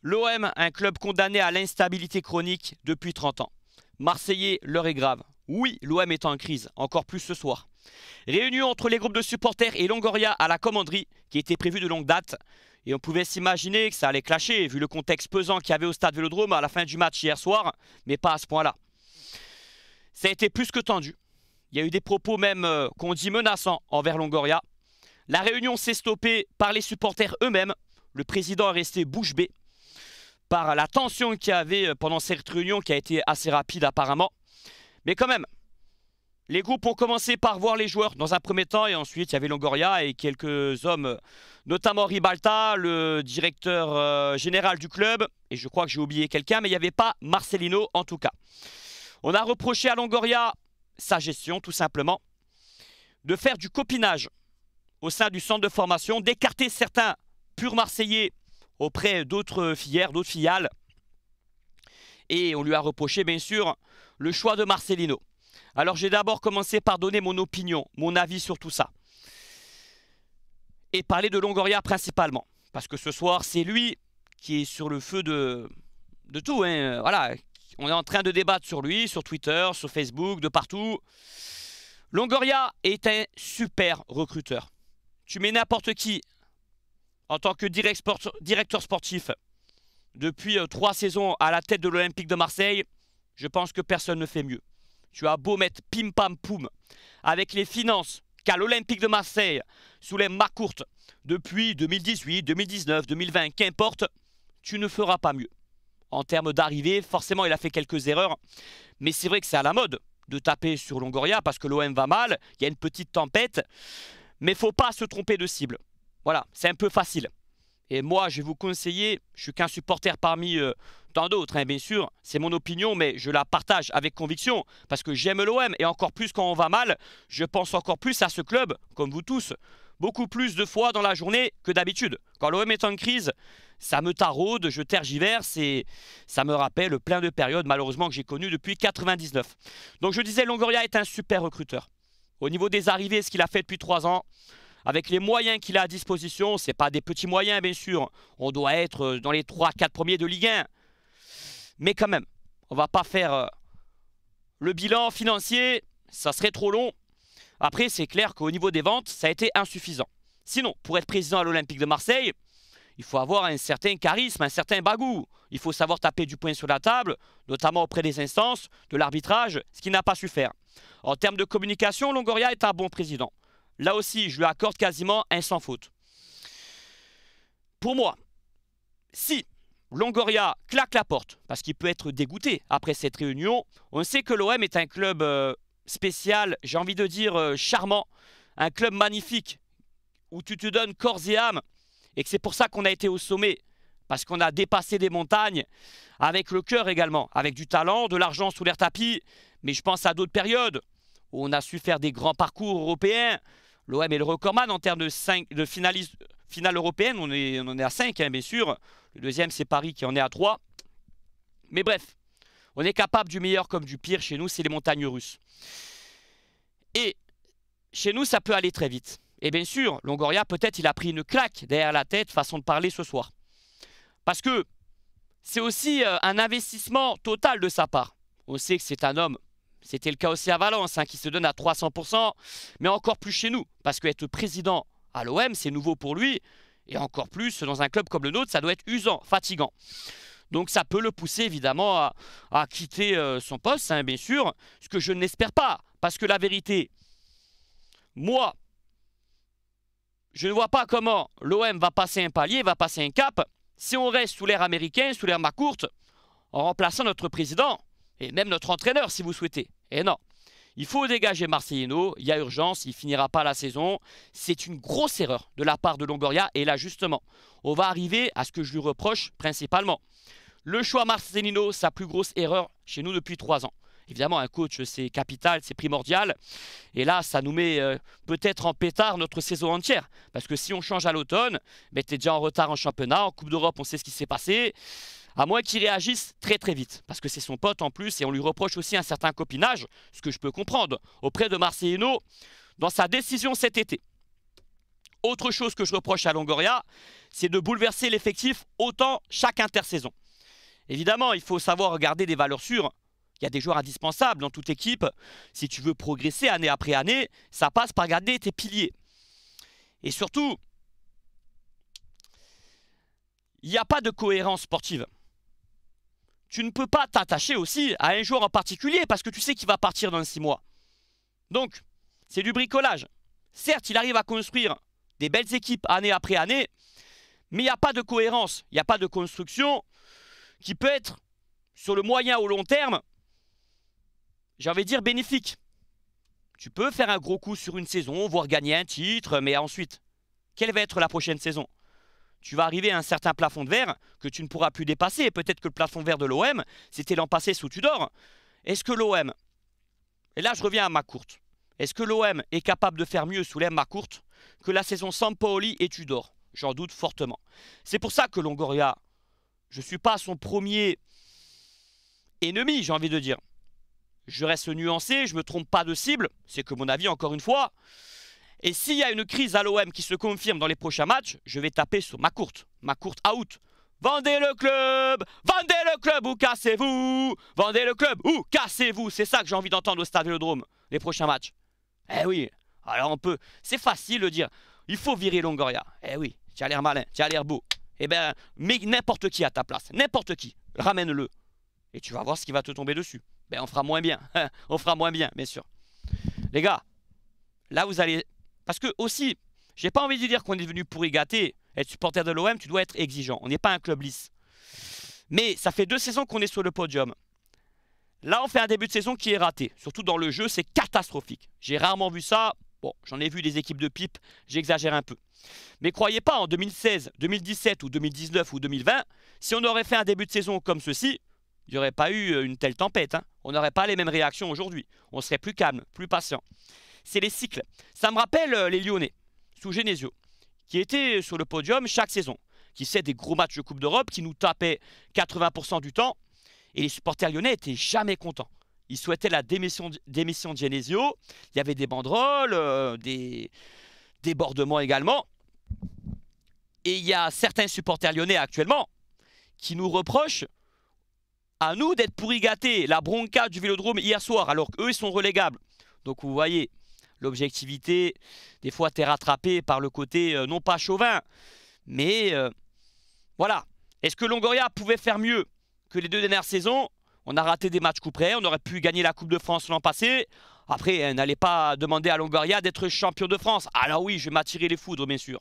L'OM, un club condamné à l'instabilité chronique depuis 30 ans. Marseillais, l'heure est grave. Oui, l'OM est en crise, encore plus ce soir. Réunion entre les groupes de supporters et Longoria à la commanderie, qui était prévue de longue date. Et on pouvait s'imaginer que ça allait clasher, vu le contexte pesant qu'il y avait au stade Vélodrome à la fin du match hier soir, mais pas à ce point-là. Ça a été plus que tendu. Il y a eu des propos même euh, qu'on dit menaçants envers Longoria. La réunion s'est stoppée par les supporters eux-mêmes. Le président est resté bouche bée par la tension qu'il y avait euh, pendant cette réunion qui a été assez rapide apparemment. Mais quand même, les groupes ont commencé par voir les joueurs dans un premier temps et ensuite il y avait Longoria et quelques hommes, notamment Ribalta, le directeur euh, général du club, et je crois que j'ai oublié quelqu'un, mais il n'y avait pas Marcelino en tout cas. On a reproché à Longoria sa gestion tout simplement, de faire du copinage au sein du centre de formation, d'écarter certains purs marseillais auprès d'autres filières, d'autres filiales. Et on lui a reproché, bien sûr, le choix de Marcelino. Alors j'ai d'abord commencé par donner mon opinion, mon avis sur tout ça. Et parler de Longoria principalement. Parce que ce soir, c'est lui qui est sur le feu de, de tout. Hein. Voilà, on est en train de débattre sur lui, sur Twitter, sur Facebook, de partout. Longoria est un super recruteur. Tu mets n'importe qui en tant que directeur sportif depuis euh, trois saisons à la tête de l'Olympique de Marseille, je pense que personne ne fait mieux. Tu as beau mettre pim pam poum avec les finances qu'à l'Olympique de Marseille sous les courtes depuis 2018, 2019, 2020, qu'importe, tu ne feras pas mieux. En termes d'arrivée, forcément, il a fait quelques erreurs, mais c'est vrai que c'est à la mode de taper sur Longoria parce que l'OM va mal, il y a une petite tempête, mais faut pas se tromper de cible. Voilà, c'est un peu facile. Et moi, je vais vous conseiller, je suis qu'un supporter parmi euh, tant d'autres, hein, bien sûr, c'est mon opinion, mais je la partage avec conviction, parce que j'aime l'OM, et encore plus quand on va mal, je pense encore plus à ce club, comme vous tous, beaucoup plus de fois dans la journée que d'habitude. Quand l'OM est en crise, ça me taraude, je tergiverse, et ça me rappelle plein de périodes, malheureusement, que j'ai connues depuis 99. Donc je disais, Longoria est un super recruteur. Au niveau des arrivées, ce qu'il a fait depuis trois ans, avec les moyens qu'il a à disposition, ce n'est pas des petits moyens bien sûr, on doit être euh, dans les 3-4 premiers de Ligue 1. Mais quand même, on ne va pas faire euh, le bilan financier, ça serait trop long. Après, c'est clair qu'au niveau des ventes, ça a été insuffisant. Sinon, pour être président à l'Olympique de Marseille, il faut avoir un certain charisme, un certain bagou. Il faut savoir taper du poing sur la table, notamment auprès des instances, de l'arbitrage, ce qu'il n'a pas su faire. En termes de communication, Longoria est un bon président. Là aussi, je lui accorde quasiment un sans faute. Pour moi, si Longoria claque la porte, parce qu'il peut être dégoûté après cette réunion, on sait que l'OM est un club euh, spécial, j'ai envie de dire euh, charmant, un club magnifique, où tu te donnes corps et âme, et que c'est pour ça qu'on a été au sommet, parce qu'on a dépassé des montagnes, avec le cœur également, avec du talent, de l'argent sous l'air tapis, mais je pense à d'autres périodes, où on a su faire des grands parcours européens, L'OM est le recordman en termes de, 5, de finaliste, finale européenne. On, est, on en est à 5, hein, bien sûr. Le deuxième, c'est Paris qui en est à 3. Mais bref, on est capable du meilleur comme du pire. Chez nous, c'est les montagnes russes. Et chez nous, ça peut aller très vite. Et bien sûr, Longoria, peut-être, il a pris une claque derrière la tête, façon de parler ce soir. Parce que c'est aussi euh, un investissement total de sa part. On sait que c'est un homme c'était le cas aussi à Valence, hein, qui se donne à 300%, mais encore plus chez nous, parce qu'être président à l'OM, c'est nouveau pour lui, et encore plus dans un club comme le nôtre, ça doit être usant, fatigant. Donc ça peut le pousser évidemment à, quitter euh, son poste, hein, bien sûr, ce que je n'espère pas, parce que la vérité, moi, je ne vois pas comment l'OM va passer un palier, va passer un cap, si on reste sous l'ère américain, sous l'air macourte, en remplaçant notre président et même notre entraîneur si vous souhaitez. Et eh non, il faut dégager Marcelino, il y a urgence, il finira pas la saison. C'est une grosse erreur de la part de Longoria et là justement, on va arriver à ce que je lui reproche principalement. Le choix Marcelino, sa plus grosse erreur chez nous depuis trois ans. Évidemment, un coach, c'est capital, c'est primordial. Et là, ça nous met euh, peut-être en pétard notre saison entière. Parce que si on change à l'automne, tu déjà en retard en championnat. En Coupe d'Europe, on sait ce qui s'est passé. À moins qu'il réagisse très très vite, parce que c'est son pote en plus, et on lui reproche aussi un certain copinage, ce que je peux comprendre, auprès de Marcelino dans sa décision cet été. Autre chose que je reproche à Longoria, c'est de bouleverser l'effectif autant chaque intersaison. Évidemment, il faut savoir garder des valeurs sûres. Il y a des joueurs indispensables dans toute équipe. Si tu veux progresser année après année, ça passe par garder tes piliers. Et surtout, il n'y a pas de cohérence sportive tu ne peux pas t'attacher aussi à un joueur en particulier parce que tu sais qu'il va partir dans 6 mois. Donc, c'est du bricolage. Certes, il arrive à construire des belles équipes année après année, mais il n'y a pas de cohérence, il n'y a pas de construction qui peut être, sur le moyen ou long terme, j'ai envie dire bénéfique. Tu peux faire un gros coup sur une saison, voire gagner un titre, mais ensuite, quelle va être la prochaine saison tu vas arriver à un certain plafond de verre que tu ne pourras plus dépasser. Et peut-être que le plafond vert de l'OM, c'était l'an passé sous Tudor. Est-ce que l'OM, et là je reviens à ma courte, est-ce que l'OM est capable de faire mieux sous ma courte que la saison Sampaoli et Tudor J'en doute fortement. C'est pour ça que Longoria, je ne suis pas son premier ennemi, j'ai envie de dire. Je reste nuancé, je ne me trompe pas de cible. C'est que mon avis, encore une fois, et s'il y a une crise à l'OM qui se confirme dans les prochains matchs, je vais taper sur ma courte. Ma courte out. Vendez le club Vendez le club ou cassez-vous Vendez le club ou cassez-vous C'est ça que j'ai envie d'entendre au stade Vélodrome, les prochains matchs. Eh oui, alors on peut. C'est facile de dire. Il faut virer Longoria. Eh oui, tu as l'air malin, tu as l'air beau. Eh bien, mais n'importe qui à ta place, n'importe qui, ramène-le. Et tu vas voir ce qui va te tomber dessus. Ben, on fera moins bien, hein. on fera moins bien, bien sûr. Les gars, là vous allez parce que aussi, j'ai pas envie de dire qu'on est venu pourri gâter. Être supporter de l'OM, tu dois être exigeant. On n'est pas un club lisse. Mais ça fait deux saisons qu'on est sur le podium. Là, on fait un début de saison qui est raté. Surtout dans le jeu, c'est catastrophique. J'ai rarement vu ça. Bon, j'en ai vu des équipes de pipe, j'exagère un peu. Mais croyez pas, en 2016, 2017 ou 2019 ou 2020, si on aurait fait un début de saison comme ceci, il n'y aurait pas eu euh, une telle tempête. Hein. On n'aurait pas les mêmes réactions aujourd'hui. On serait plus calme, plus patient c'est les cycles. Ça me rappelle euh, les Lyonnais, sous Genesio, qui étaient sur le podium chaque saison, qui faisaient des gros matchs de Coupe d'Europe, qui nous tapaient 80% du temps, et les supporters lyonnais étaient jamais contents. Ils souhaitaient la démission, de Genesio, il y avait des banderoles, euh, des débordements également. Et il y a certains supporters lyonnais actuellement qui nous reprochent à nous d'être pourri La bronca du vélodrome hier soir, alors qu'eux, ils sont relégables. Donc vous voyez, l'objectivité, des fois, t'es rattrapé par le côté, euh, non pas chauvin, mais euh, voilà. Est-ce que Longoria pouvait faire mieux que les deux dernières saisons On a raté des matchs coup près, on aurait pu gagner la Coupe de France l'an passé. Après, n'allez pas demander à Longoria d'être champion de France. Alors oui, je vais m'attirer les foudres, bien sûr.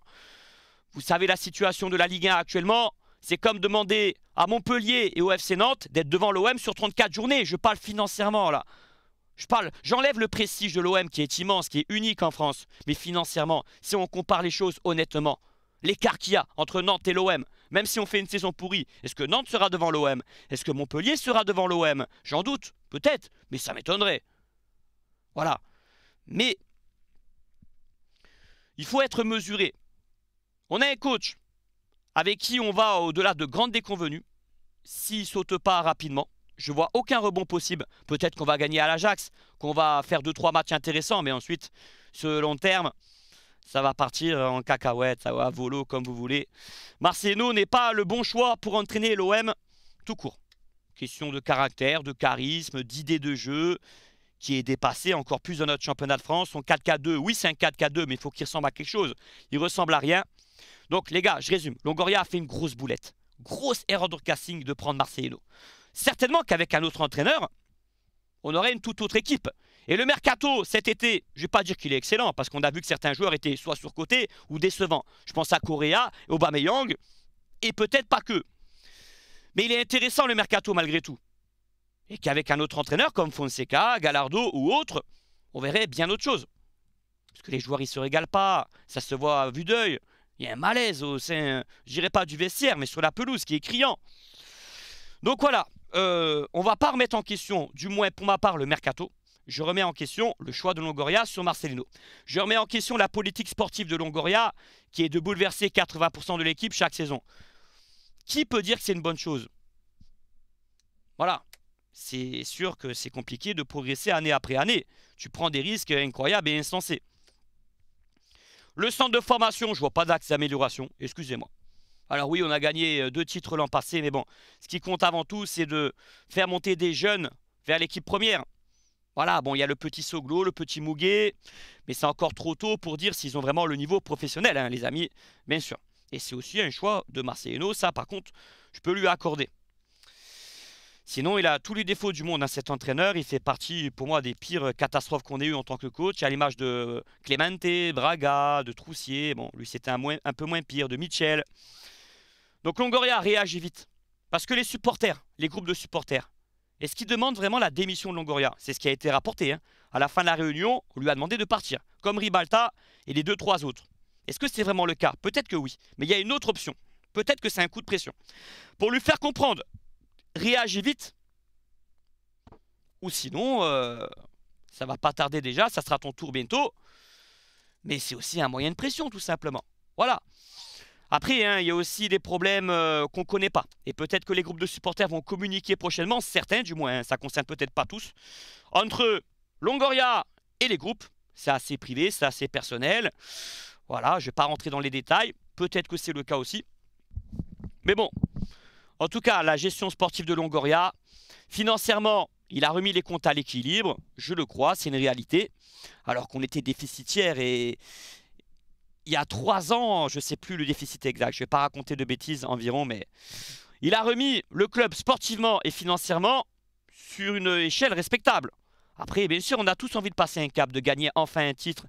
Vous savez la situation de la Ligue 1 actuellement c'est comme demander à Montpellier et au FC Nantes d'être devant l'OM sur 34 journées. Je parle financièrement là. Je parle, j'enlève le prestige de l'OM qui est immense, qui est unique en France, mais financièrement, si on compare les choses honnêtement, l'écart qu'il y a entre Nantes et l'OM, même si on fait une saison pourrie, est-ce que Nantes sera devant l'OM Est-ce que Montpellier sera devant l'OM J'en doute, peut-être, mais ça m'étonnerait. Voilà. Mais il faut être mesuré. On a un coach avec qui on va au-delà de grandes déconvenues, s'il saute pas rapidement, je vois aucun rebond possible. Peut-être qu'on va gagner à l'Ajax, qu'on va faire 2-3 matchs intéressants, mais ensuite, ce long terme, ça va partir en cacahuète, à volo comme vous voulez. Marcelino n'est pas le bon choix pour entraîner l'OM tout court. Question de caractère, de charisme, d'idée de jeu, qui est dépassé encore plus dans notre championnat de France. Son 4K2, oui c'est un 4K2, mais il faut qu'il ressemble à quelque chose. Il ressemble à rien. Donc les gars, je résume. Longoria a fait une grosse boulette. Grosse erreur de casting de prendre Marcelino. Certainement qu'avec un autre entraîneur, on aurait une toute autre équipe. Et le mercato cet été, je ne vais pas dire qu'il est excellent, parce qu'on a vu que certains joueurs étaient soit surcotés ou décevants. Je pense à Correa, Aubameyang, et peut-être pas que. Mais il est intéressant le mercato malgré tout. Et qu'avec un autre entraîneur comme Fonseca, Gallardo ou autre, on verrait bien autre chose. Parce que les joueurs, ils se régalent pas, ça se voit à vue d'œil. Il y a un malaise au sein, je dirais pas du vestiaire, mais sur la pelouse qui est criant. Donc voilà, euh, on va pas remettre en question, du moins pour ma part, le mercato. Je remets en question le choix de Longoria sur Marcelino. Je remets en question la politique sportive de Longoria, qui est de bouleverser 80% de l'équipe chaque saison. Qui peut dire que c'est une bonne chose Voilà. C'est sûr que c'est compliqué de progresser année après année. Tu prends des risques incroyables et insensés. Le centre de formation, je vois pas d'axe d'amélioration. Excusez-moi. Alors oui, on a gagné euh, deux titres l'an passé, mais bon, ce qui compte avant tout, c'est de faire monter des jeunes vers l'équipe première. Voilà, bon, il y a le petit Soglo, le petit Mouguet, mais c'est encore trop tôt pour dire s'ils ont vraiment le niveau professionnel, hein, les amis, bien sûr. Et c'est aussi un choix de Marcelino, ça par contre, je peux lui accorder. Sinon, il a tous les défauts du monde, à hein, cet entraîneur. Il fait partie, pour moi, des pires euh, catastrophes qu'on ait eues en tant que coach, à l'image de Clemente, Braga, de Troussier. Bon, lui, c'était un, un, peu moins pire, de Mitchell. Donc Longoria réagit vite. Parce que les supporters, les groupes de supporters, est-ce qu'ils demandent vraiment la démission de Longoria C'est ce qui a été rapporté. Hein. À la fin de la réunion, on lui a demandé de partir, comme Ribalta et les deux, trois autres. Est-ce que c'est vraiment le cas Peut-être que oui. Mais il y a une autre option. Peut-être que c'est un coup de pression. Pour lui faire comprendre, réagit vite. Ou sinon, ça euh, ça va pas tarder déjà, ça sera ton tour bientôt. Mais c'est aussi un moyen de pression, tout simplement. Voilà. Après, hein, il y a aussi des problèmes euh, qu'on ne connaît pas. Et peut-être que les groupes de supporters vont communiquer prochainement, certains du moins, hein, ça concerne peut-être pas tous, entre Longoria et les groupes. C'est assez privé, c'est assez personnel. Voilà, je ne vais pas rentrer dans les détails. Peut-être que c'est le cas aussi. Mais bon, en tout cas, la gestion sportive de Longoria, financièrement, il a remis les comptes à l'équilibre, je le crois, c'est une réalité. Alors qu'on était déficitaire et il y a trois ans, je ne sais plus le déficit exact, je ne vais pas raconter de bêtises environ, mais il a remis le club sportivement et financièrement sur une échelle respectable. Après, bien sûr, on a tous envie de passer un cap, de gagner enfin un titre.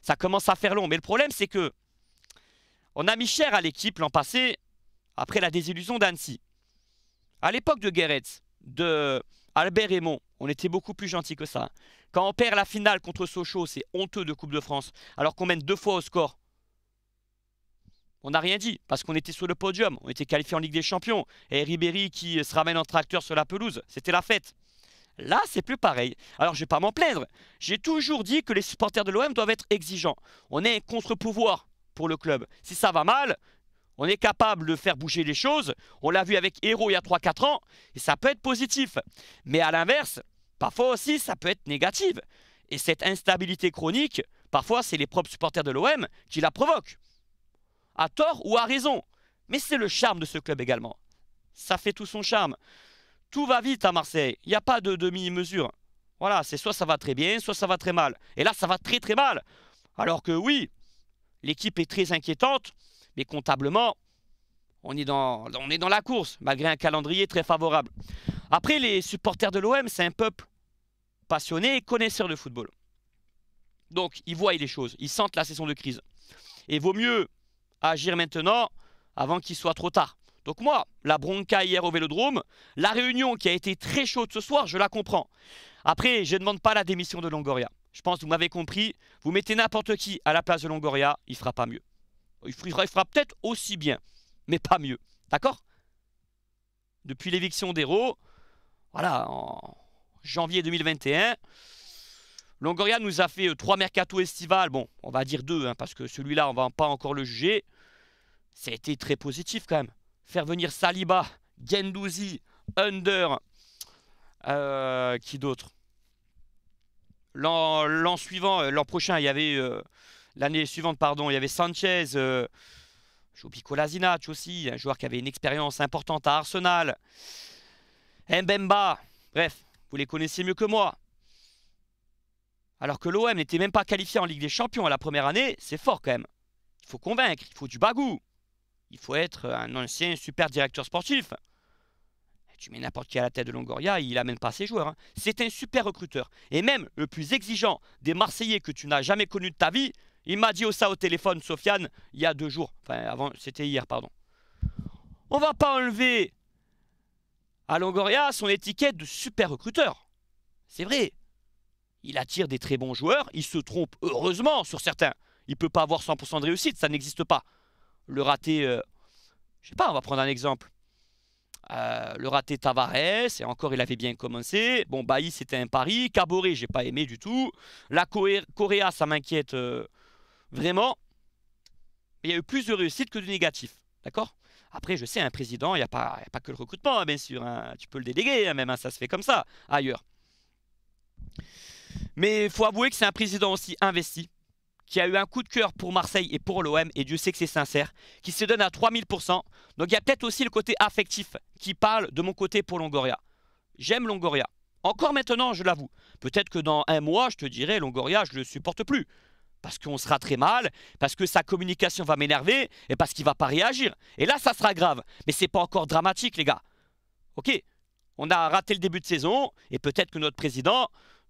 Ça commence à faire long, mais le problème, c'est que on a mis cher à l'équipe l'an passé, après la désillusion d'Annecy. À l'époque de Guéret, de Albert Raymond, on était beaucoup plus gentils que ça. Quand on perd la finale contre Sochaux, c'est honteux de Coupe de France, alors qu'on mène deux fois au score on n'a rien dit parce qu'on était sur le podium, on était qualifié en Ligue des Champions et Ribéry qui se ramène en tracteur sur la pelouse, c'était la fête. Là, c'est plus pareil. Alors, je ne vais pas m'en plaindre. J'ai toujours dit que les supporters de l'OM doivent être exigeants. On est un contre-pouvoir pour le club. Si ça va mal, on est capable de faire bouger les choses. On l'a vu avec héros il y a 3-4 ans et ça peut être positif. Mais à l'inverse, parfois aussi, ça peut être négatif. Et cette instabilité chronique, parfois, c'est les propres supporters de l'OM qui la provoquent à tort ou à raison. Mais c'est le charme de ce club également. Ça fait tout son charme. Tout va vite à Marseille. Il n'y a pas de demi-mesure. Voilà, c'est soit ça va très bien, soit ça va très mal. Et là, ça va très très mal. Alors que oui, l'équipe est très inquiétante, mais comptablement, on est, dans, on est dans la course, malgré un calendrier très favorable. Après, les supporters de l'OM, c'est un peuple passionné et connaisseur de football. Donc, ils voient les choses, ils sentent la saison de crise. Et vaut mieux agir maintenant avant qu'il soit trop tard. Donc moi, la bronca hier au Vélodrome, la réunion qui a été très chaude ce soir, je la comprends. Après, je ne demande pas la démission de Longoria. Je pense que vous m'avez compris, vous mettez n'importe qui à la place de Longoria, il ne fera pas mieux. Il fera, peut-être aussi bien, mais pas mieux. D'accord Depuis l'éviction d'héro. voilà, en janvier 2021, Longoria nous a fait euh, trois mercato estivales. Bon, on va dire deux, hein, parce que celui-là, on ne va pas encore le juger ça a été très positif quand même. Faire venir Saliba, Gendouzi, Under, euh, qui d'autre L'an suivant, euh, l'an prochain, il y avait euh, l'année suivante, pardon, il y avait Sanchez, euh, Colasinac aussi, un joueur qui avait une expérience importante à Arsenal, Mbemba, bref, vous les connaissez mieux que moi. Alors que l'OM n'était même pas qualifié en Ligue des Champions à la première année, c'est fort quand même. Il faut convaincre, il faut du bagou il faut être euh, un ancien super directeur sportif. Tu mets n'importe qui à la tête de Longoria, il n'amène pas ses joueurs. Hein. C'est un super recruteur. Et même le plus exigeant des Marseillais que tu n'as jamais connu de ta vie, il m'a dit ça au téléphone, Sofiane, il y a deux jours. Enfin, avant, c'était hier, pardon. On va pas enlever à Longoria son étiquette de super recruteur. C'est vrai. Il attire des très bons joueurs, il se trompe heureusement sur certains. Il peut pas avoir 100% de réussite, ça n'existe pas le raté, je euh, je sais pas, on va prendre un exemple. Euh, le raté Tavares, et encore il avait bien commencé. Bon, Bailly c'était un pari. Caboret, j'ai pas aimé du tout. La Coréa, ça m'inquiète euh, vraiment. Il y a eu plus de réussite que de négatif. D'accord Après, je sais, un président, il n'y a, a, pas que le recrutement, hein, bien sûr. Hein. Tu peux le déléguer, hein, même, ça se fait comme ça ailleurs. Mais il faut avouer que c'est un président aussi investi qui a eu un coup de cœur pour Marseille et pour l'OM, et Dieu sait que c'est sincère, qui se donne à 3000%. Donc il y a peut-être aussi le côté affectif qui parle de mon côté pour Longoria. J'aime Longoria. Encore maintenant, je l'avoue. Peut-être que dans un mois, je te dirai, Longoria, je ne le supporte plus. Parce qu'on sera très mal, parce que sa communication va m'énerver, et parce qu'il va pas réagir. Et là, ça sera grave. Mais c'est pas encore dramatique, les gars. Ok On a raté le début de saison, et peut-être que notre président,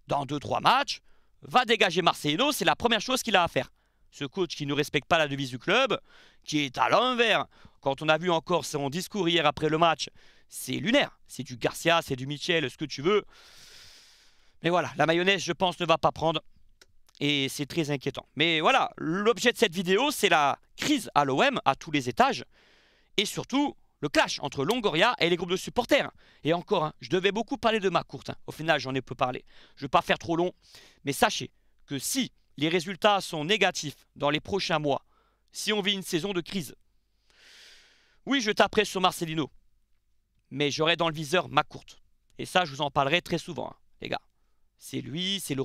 dans 2-3 matchs, va dégager Marcelino, c'est la première chose qu'il a à faire. Ce coach qui ne respecte pas la devise du club, qui est à l'envers. Quand on a vu encore son discours hier après le match, c'est lunaire. C'est du Garcia, c'est du Michel, ce que tu veux. Mais voilà, la mayonnaise, je pense, ne va pas prendre. Et c'est très inquiétant. Mais voilà, l'objet de cette vidéo, c'est la crise à l'OM, à tous les étages. Et surtout, le clash entre Longoria et les groupes de supporters. Et encore, hein, je devais beaucoup parler de ma courte. Hein. Au final, j'en ai peu parlé. Je ne vais pas faire trop long. Mais sachez que si les résultats sont négatifs dans les prochains mois, si on vit une saison de crise, oui, je taperai sur Marcelino. Mais j'aurai dans le viseur ma courte. Et ça, je vous en parlerai très souvent, hein, les gars. C'est lui, c'est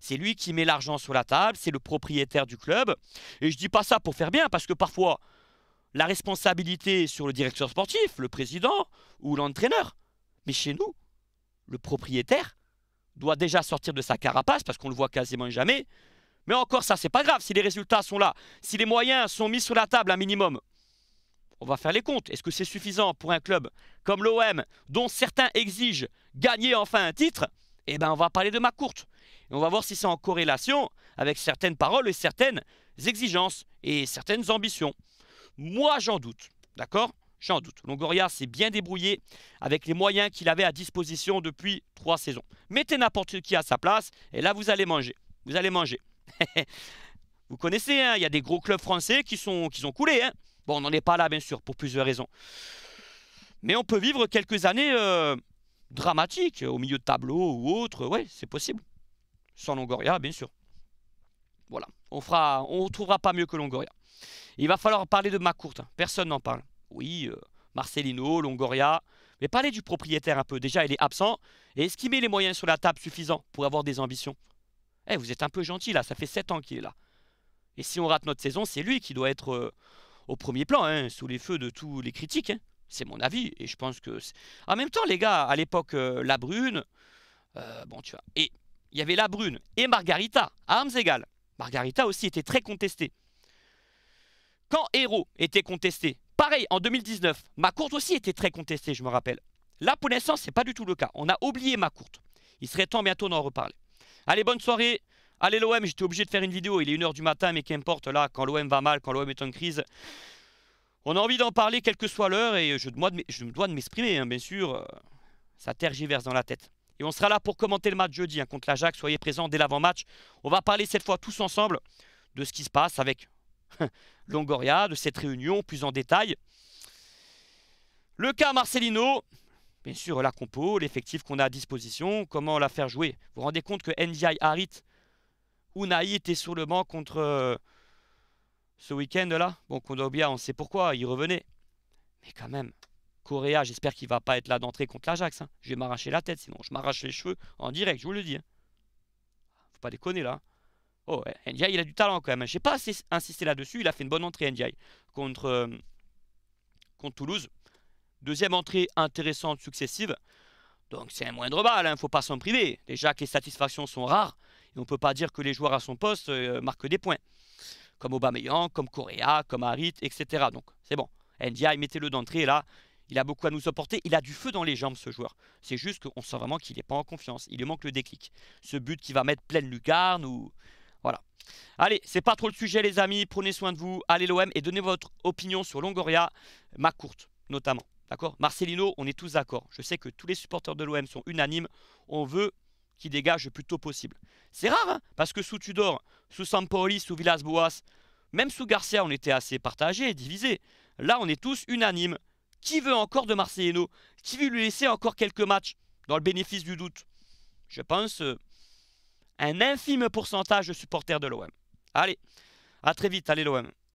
c'est lui qui met l'argent sur la table, c'est le propriétaire du club. Et je ne dis pas ça pour faire bien, parce que parfois, la responsabilité sur le directeur sportif, le président ou l'entraîneur. Mais chez nous, le propriétaire doit déjà sortir de sa carapace parce qu'on le voit quasiment jamais. Mais encore ça, c'est pas grave si les résultats sont là, si les moyens sont mis sur la table un minimum. On va faire les comptes. Est-ce que c'est suffisant pour un club comme l'OM, dont certains exigent gagner enfin un titre Eh bien, on va parler de ma courte. Et on va voir si c'est en corrélation avec certaines paroles et certaines exigences et certaines ambitions. Moi, j'en doute. D'accord J'en doute. Longoria s'est bien débrouillé avec les moyens qu'il avait à disposition depuis trois saisons. Mettez n'importe qui à sa place et là, vous allez manger. Vous allez manger. vous connaissez, hein, il y a des gros clubs français qui, sont, coulés. Hein. Bon, on n'en est pas là, bien sûr, pour plusieurs raisons. Mais on peut vivre quelques années euh, dramatiques au milieu de tableau ou autre. Oui, c'est possible. Sans Longoria, bien sûr. Voilà. On fera, trouvera pas mieux que Longoria. Il va falloir parler de McCourt. Hein. Personne n'en parle. Oui, euh, Marcelino, Longoria. Mais parler du propriétaire un peu. Déjà, il est absent. Et est-ce qu'il met les moyens sur la table suffisants pour avoir des ambitions Eh, vous êtes un peu gentil là. Ça fait 7 ans qu'il est là. Et si on rate notre saison, c'est lui qui doit être euh, au premier plan, hein, sous les feux de tous les critiques. Hein. C'est mon avis. Et je pense que. En même temps, les gars, à l'époque, euh, la brune. bon, tu vois. Et il y avait la brune et Margarita, à armes égales. Margarita aussi était très contestée. Quand Hero était contesté, pareil, en 2019, ma courte aussi était très contestée, je me rappelle. Là, pour l'instant, n'est pas du tout le cas. On a oublié ma courte. Il serait temps bientôt d'en reparler. Allez, bonne soirée. Allez l'OM, j'étais obligé de faire une vidéo, il est 1h du matin, mais qu'importe, là, quand l'OM va mal, quand l'OM est en crise, on a envie d'en parler quelle que soit l'heure, et je, dois de m'exprimer, hein, bien sûr, ça tergiverse dans la tête. Et on sera là pour commenter le match jeudi un hein, contre l'Ajax. Soyez présents dès l'avant-match. On va parler cette fois tous ensemble de ce qui se passe avec Longoria, de cette réunion plus en détail. Le cas Marcelino, bien sûr la compo, l'effectif qu'on a à disposition, comment la faire jouer. Vous vous rendez compte que Ndiaye Harit, Unai était sur le banc contre euh, ce week-end là. Bon, Kondobia, on sait pourquoi, il revenait. Mais quand même, Correa, j'espère qu'il va pas être là d'entrée contre l'Ajax. Hein. Je vais m'arracher la tête, sinon je m'arrache les cheveux en direct, je vous le dis. Hein. Faut pas déconner là. Oh, Ndiaye, il a du talent quand même. Hein. Je n'ai pas insisté là-dessus. Il a fait une bonne entrée, Ndiaye, contre, euh, contre Toulouse. Deuxième entrée intéressante, successive. Donc c'est un moindre mal, il ne hein, faut pas s'en priver. Déjà que les satisfactions sont rares, et on ne peut pas dire que les joueurs à son poste euh, marquent des points. Comme Aubameyang, comme Correa, comme Harit, etc. Donc c'est bon. Ndiaye, mettez-le d'entrée, là, il a beaucoup à nous apporter. Il a du feu dans les jambes, ce joueur. C'est juste qu'on sent vraiment qu'il n'est pas en confiance. Il lui manque le déclic. Ce but qui va mettre pleine lucarne ou... Voilà. Allez, c'est pas trop le sujet, les amis. Prenez soin de vous. Allez l'OM et donnez votre opinion sur Longoria, courte, notamment. D'accord Marcelino, on est tous d'accord. Je sais que tous les supporters de l'OM sont unanimes. On veut qu'il dégage le plus tôt possible. C'est rare, hein parce que sous Tudor, sous Sampoli, sous Villas-Boas, même sous Garcia, on était assez partagés et divisés. Là, on est tous unanimes. Qui veut encore de Marseilleno Qui veut lui laisser encore quelques matchs dans le bénéfice du doute Je pense euh, un infime pourcentage de supporters de l'OM. Allez, à très vite, allez l'OM.